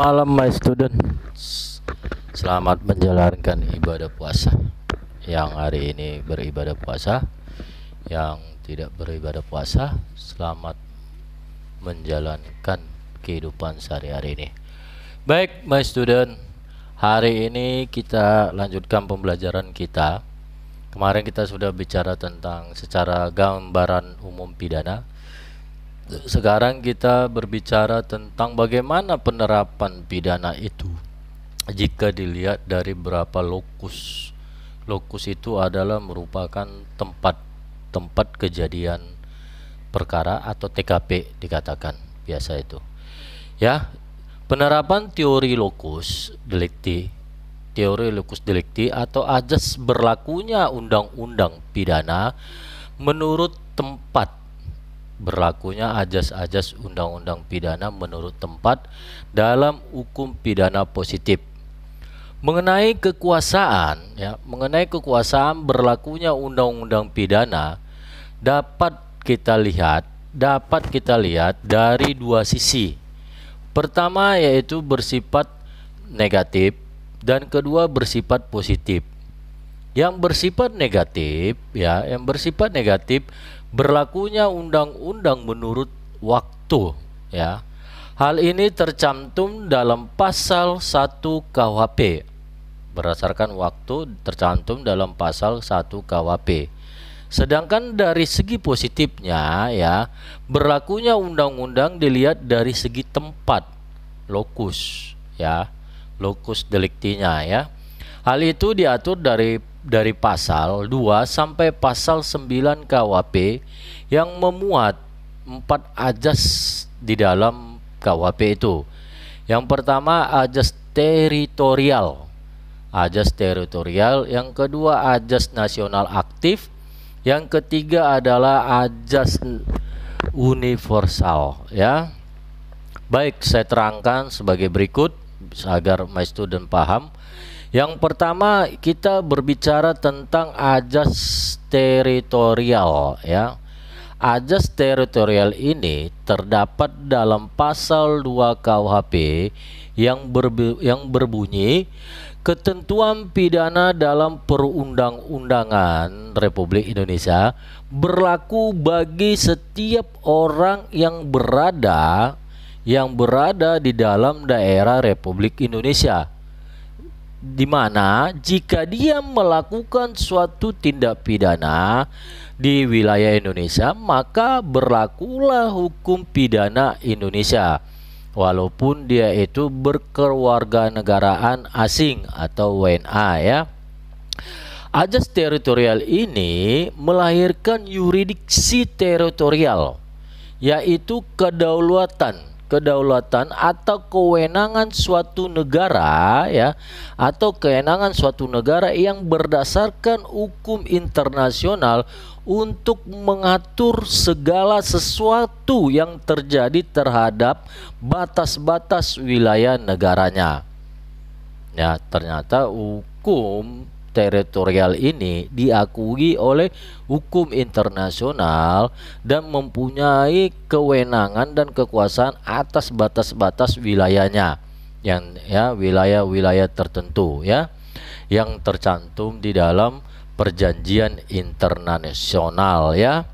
malam my student Selamat menjalankan ibadah puasa Yang hari ini beribadah puasa Yang tidak beribadah puasa Selamat menjalankan kehidupan sehari-hari ini Baik my student Hari ini kita lanjutkan pembelajaran kita Kemarin kita sudah bicara tentang secara gambaran umum pidana sekarang kita berbicara tentang bagaimana penerapan pidana itu jika dilihat dari berapa lokus lokus itu adalah merupakan tempat tempat kejadian perkara atau TKP dikatakan biasa itu ya penerapan teori lokus delikti teori lokus delikti atau ajas berlakunya undang-undang pidana menurut tempat berlakunya ajas-ajas undang-undang pidana menurut tempat dalam hukum pidana positif. Mengenai kekuasaan, ya, mengenai kekuasaan berlakunya undang-undang pidana dapat kita lihat, dapat kita lihat dari dua sisi. Pertama yaitu bersifat negatif dan kedua bersifat positif. Yang bersifat negatif ya, yang bersifat negatif berlakunya undang-undang menurut waktu ya. Hal ini tercantum dalam pasal 1 KWP. Berdasarkan waktu tercantum dalam pasal 1 KWP. Sedangkan dari segi positifnya ya, berlakunya undang-undang dilihat dari segi tempat, lokus ya, lokus deliktinya ya. Hal itu diatur dari dari pasal 2 sampai pasal 9 KWP yang memuat empat ajas di dalam KWP itu. Yang pertama ajas teritorial. Ajas teritorial, yang kedua ajas nasional aktif, yang ketiga adalah ajas universal ya. Baik, saya terangkan sebagai berikut agar my student paham. Yang pertama kita berbicara tentang ajas teritorial ya. Ajas teritorial ini terdapat dalam pasal 2 KUHP yang berbu yang berbunyi ketentuan pidana dalam perundang-undangan Republik Indonesia berlaku bagi setiap orang yang berada yang berada di dalam daerah Republik Indonesia di mana jika dia melakukan suatu tindak pidana di wilayah Indonesia maka berlakulah hukum pidana Indonesia walaupun dia itu berkewarganegaraan asing atau WNA ya Ajas teritorial ini melahirkan yuridiksi teritorial yaitu kedaulatan kedaulatan atau kewenangan suatu negara ya atau kewenangan suatu negara yang berdasarkan hukum internasional untuk mengatur segala sesuatu yang terjadi terhadap batas-batas wilayah negaranya. Ya, ternyata hukum teritorial ini diakui oleh hukum internasional dan mempunyai kewenangan dan kekuasaan atas batas-batas wilayahnya yang ya wilayah-wilayah tertentu ya yang tercantum di dalam perjanjian internasional ya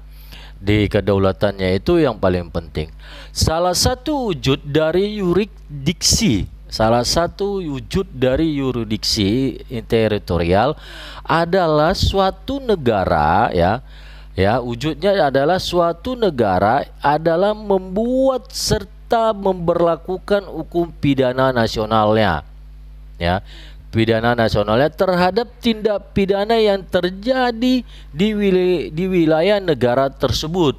di kedaulatannya itu yang paling penting salah satu wujud dari yurisdiksi Salah satu wujud dari yuridiksi teritorial adalah suatu negara ya ya wujudnya adalah suatu negara adalah membuat serta memberlakukan hukum pidana nasionalnya ya pidana nasionalnya terhadap tindak pidana yang terjadi di wilayah, di wilayah negara tersebut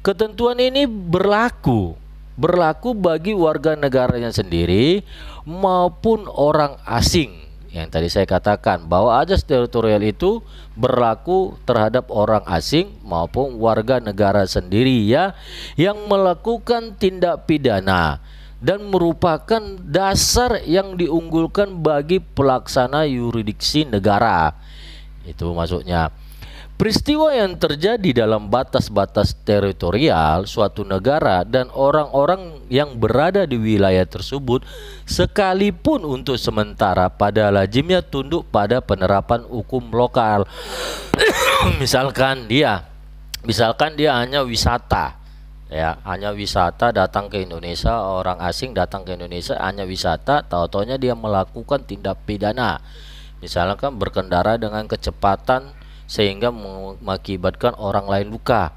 ketentuan ini berlaku berlaku bagi warga negaranya sendiri maupun orang asing yang tadi saya katakan bahwa ajas teritorial itu berlaku terhadap orang asing maupun warga negara sendiri ya yang melakukan tindak pidana dan merupakan dasar yang diunggulkan bagi pelaksana yuridiksi negara itu maksudnya Peristiwa yang terjadi dalam batas-batas teritorial suatu negara dan orang-orang yang berada di wilayah tersebut sekalipun untuk sementara pada lazimnya tunduk pada penerapan hukum lokal. misalkan dia misalkan dia hanya wisata ya hanya wisata datang ke Indonesia orang asing datang ke Indonesia hanya wisata tahu-taunya dia melakukan tindak pidana misalkan berkendara dengan kecepatan sehingga mengakibatkan orang lain luka.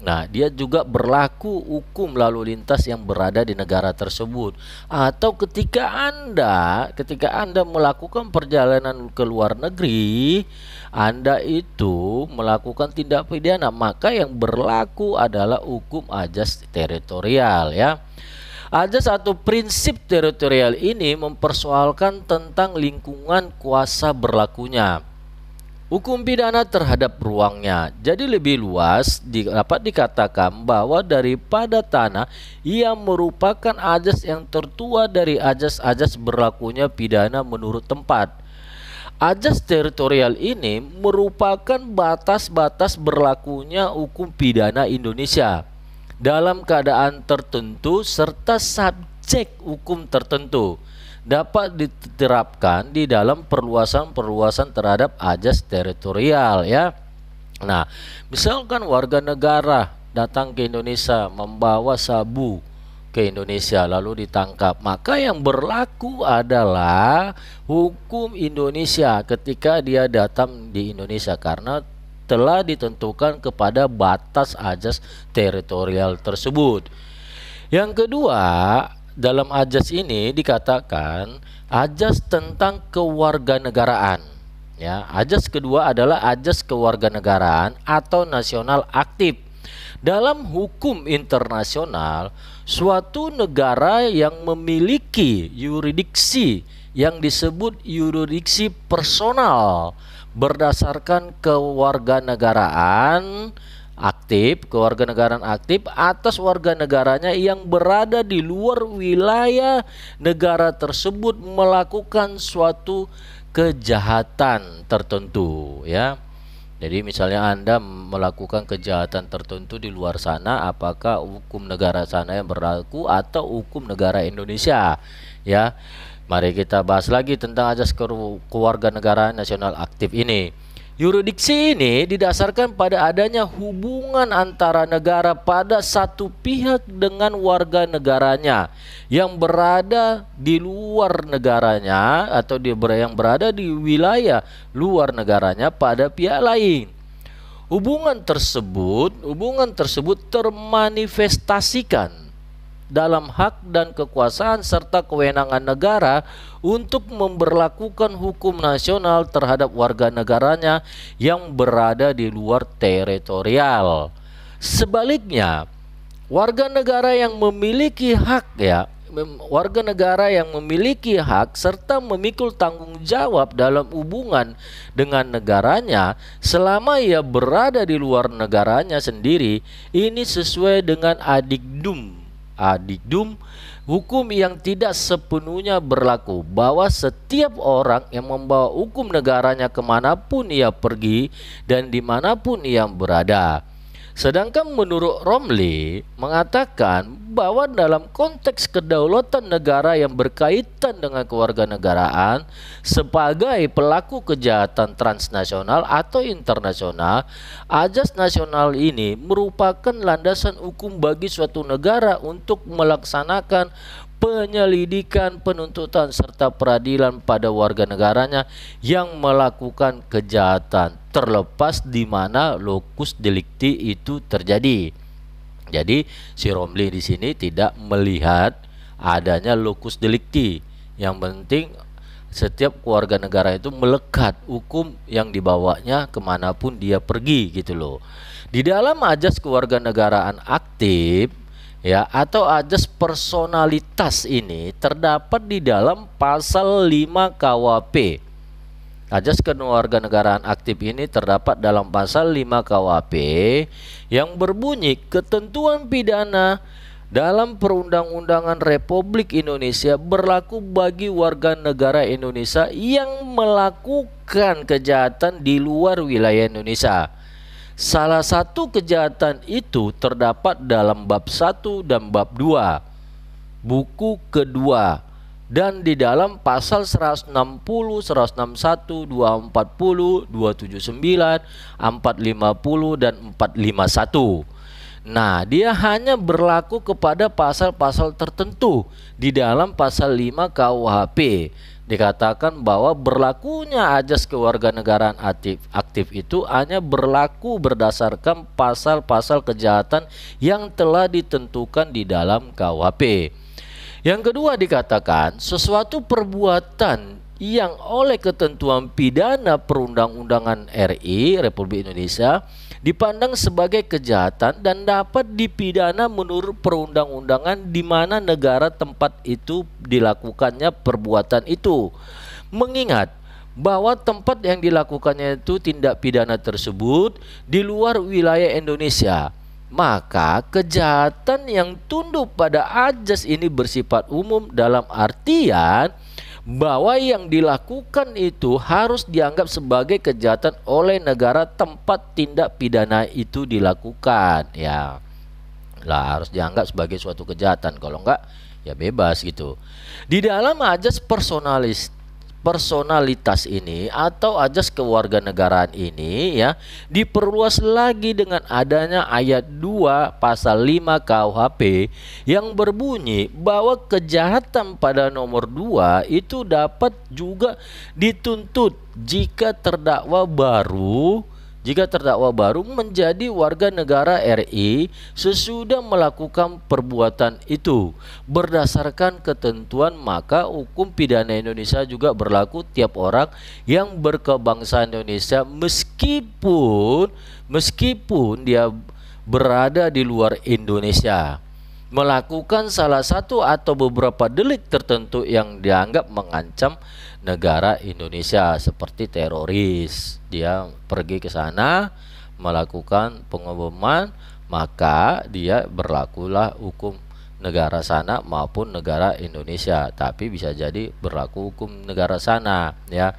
Nah, dia juga berlaku hukum lalu lintas yang berada di negara tersebut atau ketika Anda ketika Anda melakukan perjalanan ke luar negeri, Anda itu melakukan tindak pidana, maka yang berlaku adalah hukum ajas teritorial ya. Ada satu prinsip teritorial ini mempersoalkan tentang lingkungan kuasa berlakunya hukum pidana terhadap ruangnya. Jadi lebih luas dapat dikatakan bahwa daripada tanah ia merupakan ajas yang tertua dari ajas-ajas berlakunya pidana menurut tempat. Ajas teritorial ini merupakan batas-batas berlakunya hukum pidana Indonesia dalam keadaan tertentu serta subjek hukum tertentu dapat diterapkan di dalam perluasan-perluasan terhadap ajas teritorial ya. Nah, misalkan warga negara datang ke Indonesia membawa sabu ke Indonesia lalu ditangkap. Maka yang berlaku adalah hukum Indonesia ketika dia datang di Indonesia karena telah ditentukan kepada batas ajas teritorial tersebut. Yang kedua, dalam ajas ini dikatakan ajas tentang kewarganegaraan. Ya, ajas kedua adalah ajas kewarganegaraan atau nasional aktif. Dalam hukum internasional, suatu negara yang memiliki yuridiksi yang disebut yuridiksi personal berdasarkan kewarganegaraan aktif, kewarganegaraan aktif atas warga negaranya yang berada di luar wilayah negara tersebut melakukan suatu kejahatan tertentu ya. Jadi misalnya Anda melakukan kejahatan tertentu di luar sana apakah hukum negara sana yang berlaku atau hukum negara Indonesia ya. Mari kita bahas lagi tentang ajas negara nasional aktif ini. Yuridiksi ini didasarkan pada adanya hubungan antara negara pada satu pihak dengan warga negaranya yang berada di luar negaranya atau dia yang berada di wilayah luar negaranya pada pihak lain. Hubungan tersebut, hubungan tersebut termanifestasikan dalam hak dan kekuasaan serta kewenangan negara untuk memberlakukan hukum nasional terhadap warga negaranya yang berada di luar teritorial. Sebaliknya, warga negara yang memiliki hak ya, warga negara yang memiliki hak serta memikul tanggung jawab dalam hubungan dengan negaranya selama ia berada di luar negaranya sendiri ini sesuai dengan adikdum adidum hukum yang tidak sepenuhnya berlaku bahwa setiap orang yang membawa hukum negaranya kemanapun ia pergi dan dimanapun ia berada Sedangkan menurut Romli mengatakan bahwa dalam konteks kedaulatan negara yang berkaitan dengan kewarganegaraan sebagai pelaku kejahatan transnasional atau internasional, ajas nasional ini merupakan landasan hukum bagi suatu negara untuk melaksanakan penyelidikan, penuntutan serta peradilan pada warga negaranya yang melakukan kejahatan terlepas di mana lokus delikti itu terjadi. Jadi si Romli di sini tidak melihat adanya lokus delikti. Yang penting setiap warga negara itu melekat hukum yang dibawanya kemanapun dia pergi gitu loh. Di dalam ajas kewarganegaraan aktif ya atau ajas personalitas ini terdapat di dalam pasal 5 KWP. Ajas kewarganegaraan aktif ini terdapat dalam pasal 5 KWP yang berbunyi ketentuan pidana dalam perundang-undangan Republik Indonesia berlaku bagi warga negara Indonesia yang melakukan kejahatan di luar wilayah Indonesia Salah satu kejahatan itu terdapat dalam bab 1 dan bab 2 buku kedua dan di dalam pasal 160, 161, 240, 279, 450 dan 451. Nah, dia hanya berlaku kepada pasal-pasal tertentu di dalam pasal 5 KUHP dikatakan bahwa berlakunya ajas kewarganegaraan aktif aktif itu hanya berlaku berdasarkan pasal-pasal kejahatan yang telah ditentukan di dalam KUHP. Yang kedua dikatakan sesuatu perbuatan yang oleh ketentuan pidana perundang-undangan RI Republik Indonesia dipandang sebagai kejahatan dan dapat dipidana menurut perundang-undangan di mana negara tempat itu dilakukannya perbuatan itu. Mengingat bahwa tempat yang dilakukannya itu tindak pidana tersebut di luar wilayah Indonesia maka kejahatan yang tunduk pada ajas ini bersifat umum dalam artian bahwa yang dilakukan itu harus dianggap sebagai kejahatan oleh negara tempat tindak pidana itu dilakukan ya lah harus dianggap sebagai suatu kejahatan kalau enggak ya bebas gitu di dalam ajas personalis personalitas ini atau ajas kewarganegaraan ini ya diperluas lagi dengan adanya ayat 2 pasal 5 KUHP yang berbunyi bahwa kejahatan pada nomor 2 itu dapat juga dituntut jika terdakwa baru jika terdakwa baru menjadi warga negara RI sesudah melakukan perbuatan itu. Berdasarkan ketentuan maka hukum pidana Indonesia juga berlaku tiap orang yang berkebangsaan Indonesia meskipun meskipun dia berada di luar Indonesia melakukan salah satu atau beberapa delik tertentu yang dianggap mengancam negara Indonesia seperti teroris dia pergi ke sana melakukan pengeboman maka dia berlakulah hukum negara sana maupun negara Indonesia tapi bisa jadi berlaku hukum negara sana ya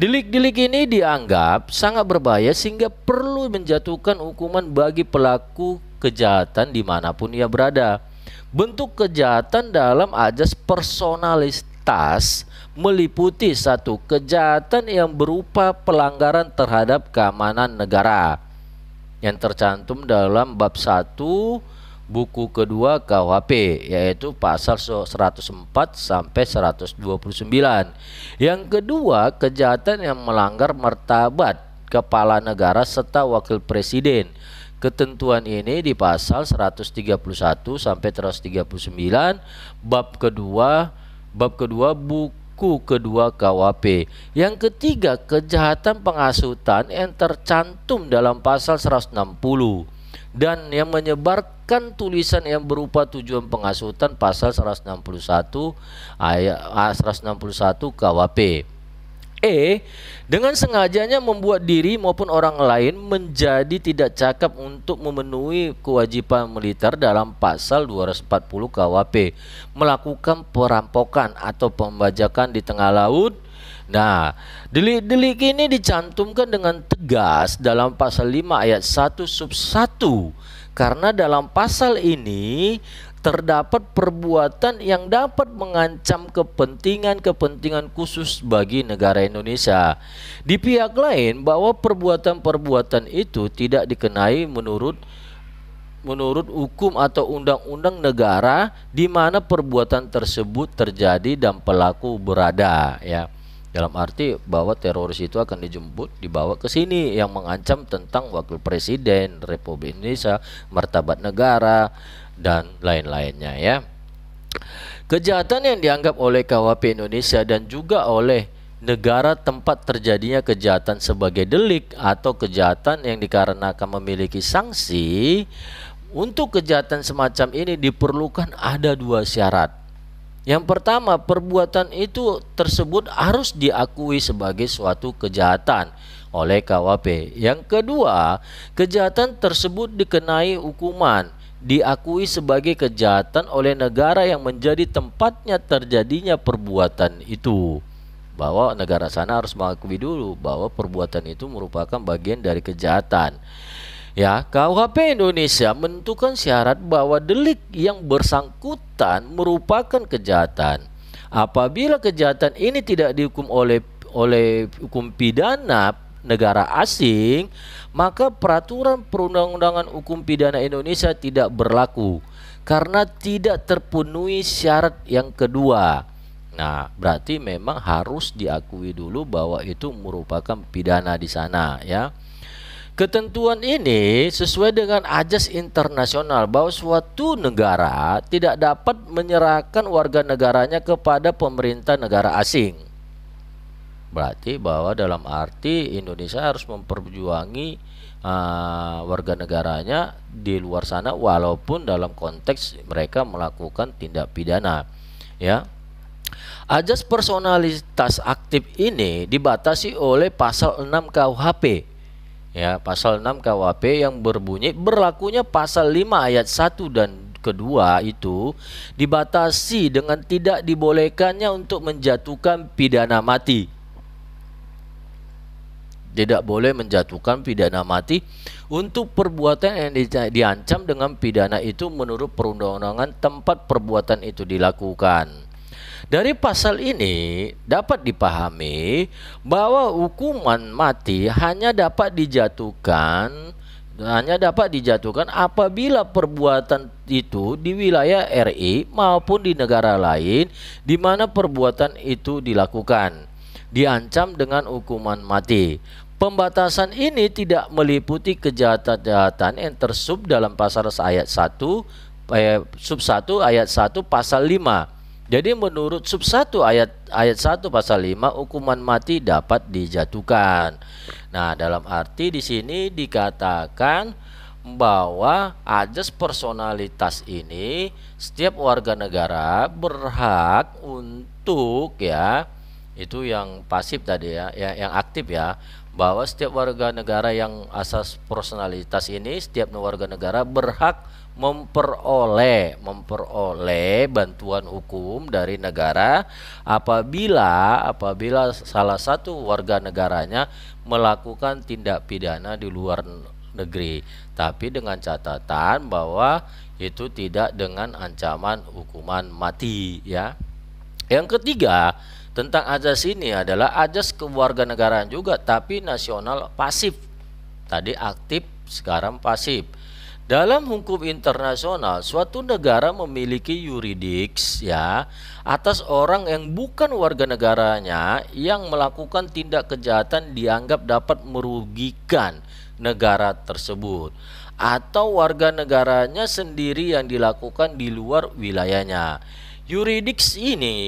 delik-delik ini dianggap sangat berbahaya sehingga perlu menjatuhkan hukuman bagi pelaku kejahatan dimanapun ia berada bentuk kejahatan dalam ajas personalitas meliputi satu kejahatan yang berupa pelanggaran terhadap keamanan negara yang tercantum dalam bab 1 buku kedua KUHP yaitu pasal 104 sampai 129. Yang kedua, kejahatan yang melanggar martabat kepala negara serta wakil presiden. Ketentuan ini di pasal 131 sampai 139 bab kedua bab kedua buku buku kedua KWP. Yang ketiga, kejahatan pengasutan yang tercantum dalam pasal 160 dan yang menyebarkan tulisan yang berupa tujuan pengasutan pasal 161 ayat 161 ah, KWP. E dengan sengajanya membuat diri maupun orang lain menjadi tidak cakap untuk memenuhi kewajiban militer dalam pasal 240 KWP melakukan perampokan atau pembajakan di tengah laut Nah, delik-delik ini dicantumkan dengan tegas dalam pasal 5 ayat 1 sub 1 karena dalam pasal ini terdapat perbuatan yang dapat mengancam kepentingan-kepentingan khusus bagi negara Indonesia. Di pihak lain bahwa perbuatan-perbuatan itu tidak dikenai menurut menurut hukum atau undang-undang negara di mana perbuatan tersebut terjadi dan pelaku berada ya. Dalam arti bahwa teroris itu akan dijemput dibawa ke sini yang mengancam tentang wakil presiden Republik Indonesia, martabat negara, dan lain-lainnya ya. Kejahatan yang dianggap oleh KWP Indonesia dan juga oleh negara tempat terjadinya kejahatan sebagai delik atau kejahatan yang dikarenakan memiliki sanksi untuk kejahatan semacam ini diperlukan ada dua syarat. Yang pertama, perbuatan itu tersebut harus diakui sebagai suatu kejahatan oleh KWP. Yang kedua, kejahatan tersebut dikenai hukuman diakui sebagai kejahatan oleh negara yang menjadi tempatnya terjadinya perbuatan itu bahwa negara sana harus mengakui dulu bahwa perbuatan itu merupakan bagian dari kejahatan ya KUHP Indonesia menentukan syarat bahwa delik yang bersangkutan merupakan kejahatan apabila kejahatan ini tidak dihukum oleh oleh hukum pidana negara asing, maka peraturan perundang-undangan hukum pidana Indonesia tidak berlaku karena tidak terpenuhi syarat yang kedua. Nah, berarti memang harus diakui dulu bahwa itu merupakan pidana di sana ya. Ketentuan ini sesuai dengan ajas internasional bahwa suatu negara tidak dapat menyerahkan warga negaranya kepada pemerintah negara asing. Berarti bahwa dalam arti Indonesia harus memperjuangi uh, warga negaranya di luar sana walaupun dalam konteks mereka melakukan tindak pidana. Ya. Ajas personalitas aktif ini dibatasi oleh pasal 6 KUHP. Ya, pasal 6 KUHP yang berbunyi berlakunya pasal 5 ayat 1 dan kedua itu dibatasi dengan tidak dibolehkannya untuk menjatuhkan pidana mati tidak boleh menjatuhkan pidana mati untuk perbuatan yang diancam dengan pidana itu menurut perundang-undangan tempat perbuatan itu dilakukan. Dari pasal ini dapat dipahami bahwa hukuman mati hanya dapat dijatuhkan hanya dapat dijatuhkan apabila perbuatan itu di wilayah RI maupun di negara lain di mana perbuatan itu dilakukan diancam dengan hukuman mati. Pembatasan ini tidak meliputi kejahatan-kejahatan yang tersub dalam pasal ayat 1 eh, sub 1 ayat 1 pasal 5. Jadi menurut sub 1 ayat ayat 1 pasal 5 hukuman mati dapat dijatuhkan. Nah, dalam arti di sini dikatakan bahwa ajas personalitas ini setiap warga negara berhak untuk ya itu yang pasif tadi ya, ya yang aktif ya bahwa setiap warga negara yang asas personalitas ini setiap warga negara berhak memperoleh memperoleh bantuan hukum dari negara apabila apabila salah satu warga negaranya melakukan tindak pidana di luar negeri tapi dengan catatan bahwa itu tidak dengan ancaman hukuman mati ya yang ketiga tentang ajas ini adalah ajas kewarganegaraan juga tapi nasional pasif tadi aktif sekarang pasif dalam hukum internasional suatu negara memiliki yuridik ya atas orang yang bukan warga negaranya yang melakukan tindak kejahatan dianggap dapat merugikan negara tersebut atau warga negaranya sendiri yang dilakukan di luar wilayahnya yuridik ini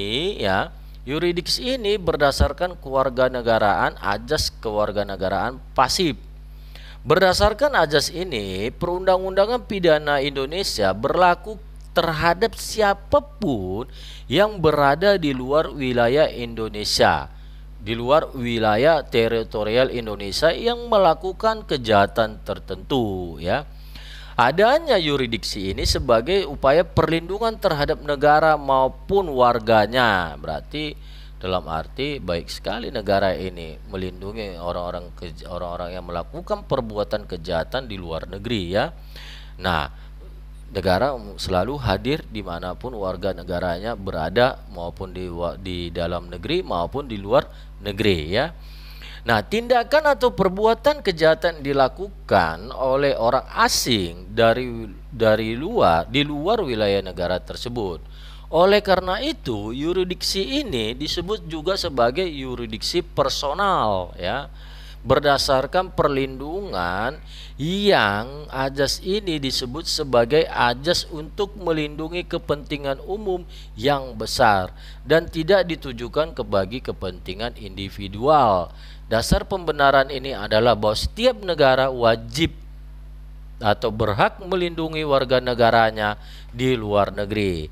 ya Yuridiksi ini berdasarkan kewarganegaraan ajas kewarganegaraan pasif. Berdasarkan ajas ini, perundang-undangan pidana Indonesia berlaku terhadap siapapun yang berada di luar wilayah Indonesia, di luar wilayah teritorial Indonesia yang melakukan kejahatan tertentu, ya. Adanya yuridiksi ini sebagai upaya perlindungan terhadap negara maupun warganya. Berarti dalam arti baik sekali negara ini melindungi orang-orang orang-orang yang melakukan perbuatan kejahatan di luar negeri ya. Nah, negara selalu hadir dimanapun warga negaranya berada maupun di di dalam negeri maupun di luar negeri ya. Nah, tindakan atau perbuatan kejahatan dilakukan oleh orang asing dari dari luar di luar wilayah negara tersebut. Oleh karena itu, yuridiksi ini disebut juga sebagai yuridiksi personal ya. Berdasarkan perlindungan yang ajas ini disebut sebagai ajas untuk melindungi kepentingan umum yang besar dan tidak ditujukan kebagi kepentingan individual. Dasar pembenaran ini adalah bahwa setiap negara wajib atau berhak melindungi warga negaranya di luar negeri.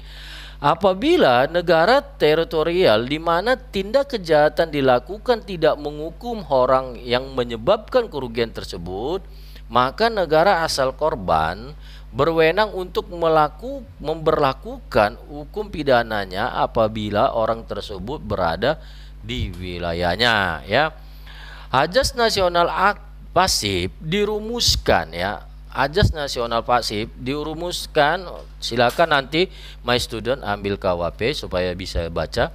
Apabila negara teritorial di mana tindak kejahatan dilakukan tidak menghukum orang yang menyebabkan kerugian tersebut, maka negara asal korban berwenang untuk melaku, memberlakukan hukum pidananya apabila orang tersebut berada di wilayahnya, ya. Ajas nasional pasif dirumuskan ya. Ajas nasional pasif dirumuskan. Silakan nanti my student ambil KWP supaya bisa baca.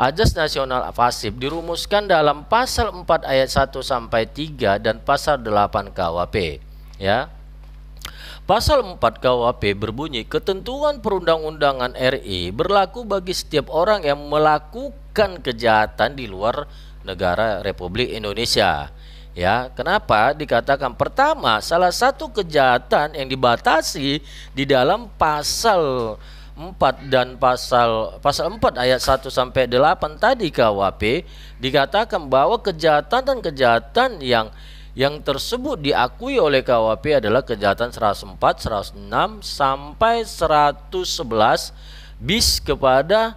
Ajas nasional pasif dirumuskan dalam pasal 4 ayat 1 sampai 3 dan pasal 8 KWP ya. Pasal 4 KWP berbunyi ketentuan perundang-undangan RI berlaku bagi setiap orang yang melakukan kejahatan di luar negara Republik Indonesia. Ya, kenapa dikatakan pertama salah satu kejahatan yang dibatasi di dalam pasal 4 dan pasal pasal 4 ayat 1 sampai 8 tadi KWP dikatakan bahwa kejahatan dan kejahatan yang yang tersebut diakui oleh KWP adalah kejahatan 104, 106 sampai 111 bis kepada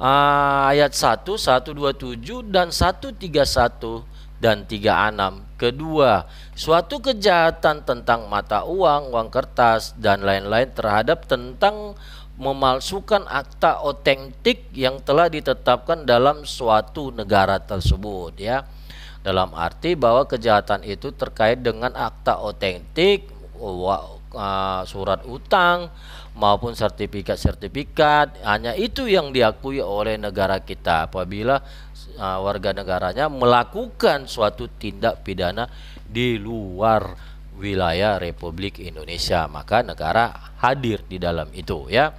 uh, ayat 1, 127 dan 131 dan 36. Kedua, suatu kejahatan tentang mata uang, uang kertas dan lain-lain terhadap tentang memalsukan akta otentik yang telah ditetapkan dalam suatu negara tersebut ya. Dalam arti bahwa kejahatan itu terkait dengan akta otentik, ah, surat utang, maupun sertifikat-sertifikat hanya itu yang diakui oleh negara kita apabila uh, warga negaranya melakukan suatu tindak pidana di luar wilayah Republik Indonesia maka negara hadir di dalam itu ya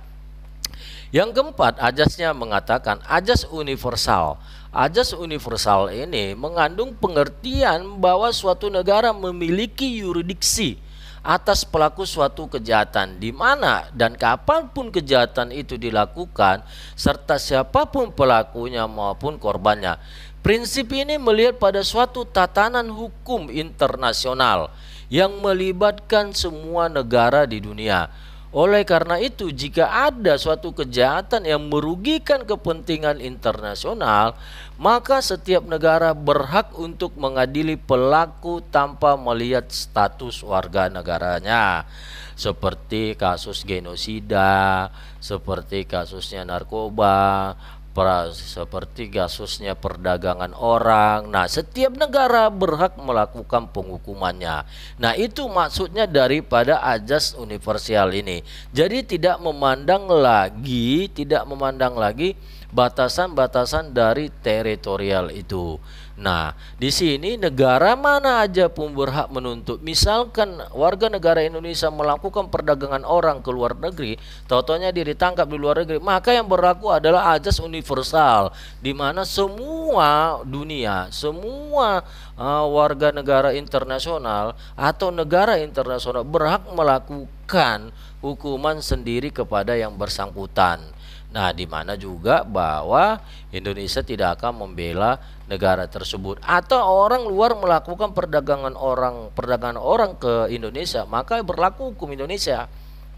yang keempat ajasnya mengatakan ajas universal Ajas universal ini mengandung pengertian bahwa suatu negara memiliki yuridiksi atas pelaku suatu kejahatan di mana dan kapanpun kejahatan itu dilakukan serta siapapun pelakunya maupun korbannya. Prinsip ini melihat pada suatu tatanan hukum internasional yang melibatkan semua negara di dunia oleh karena itu, jika ada suatu kejahatan yang merugikan kepentingan internasional, maka setiap negara berhak untuk mengadili pelaku tanpa melihat status warga negaranya. Seperti kasus genosida, seperti kasusnya narkoba, seperti kasusnya perdagangan orang. Nah, setiap negara berhak melakukan penghukumannya. Nah, itu maksudnya daripada ajas universal ini. Jadi tidak memandang lagi, tidak memandang lagi batasan-batasan dari teritorial itu. Nah, di sini negara mana aja pun berhak menuntut. Misalkan warga negara Indonesia melakukan perdagangan orang ke luar negeri, totonya diri tangkap di luar negeri, maka yang berlaku adalah ajas universal di mana semua dunia, semua uh, warga negara internasional atau negara internasional berhak melakukan hukuman sendiri kepada yang bersangkutan Nah, di mana juga bahwa Indonesia tidak akan membela negara tersebut atau orang luar melakukan perdagangan orang perdagangan orang ke Indonesia, maka berlaku hukum Indonesia.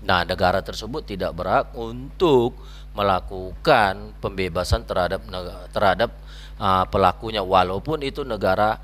Nah, negara tersebut tidak berhak untuk melakukan pembebasan terhadap terhadap uh, pelakunya walaupun itu negara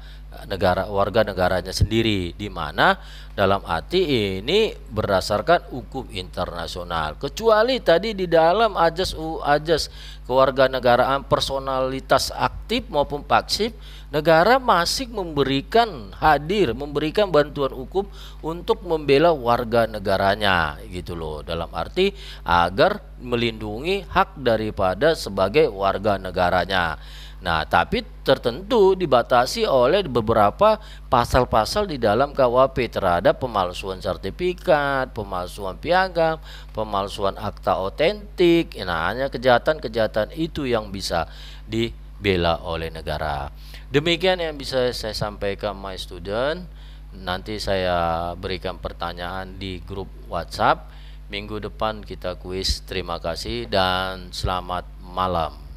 negara warga negaranya sendiri di mana dalam arti ini berdasarkan hukum internasional kecuali tadi di dalam ajas u ajas kewarganegaraan personalitas aktif maupun pasif negara masih memberikan hadir memberikan bantuan hukum untuk membela warga negaranya gitu loh dalam arti agar melindungi hak daripada sebagai warga negaranya Nah, tapi tertentu dibatasi oleh beberapa pasal-pasal di dalam KUHP terhadap pemalsuan sertifikat, pemalsuan piagam, pemalsuan akta otentik. Nah, hanya kejahatan-kejahatan itu yang bisa dibela oleh negara. Demikian yang bisa saya sampaikan my student. Nanti saya berikan pertanyaan di grup WhatsApp. Minggu depan kita kuis. Terima kasih dan selamat malam.